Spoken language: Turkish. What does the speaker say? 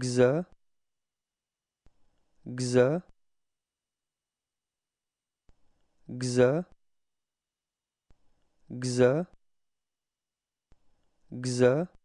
gıza gıza gıza gıza gıza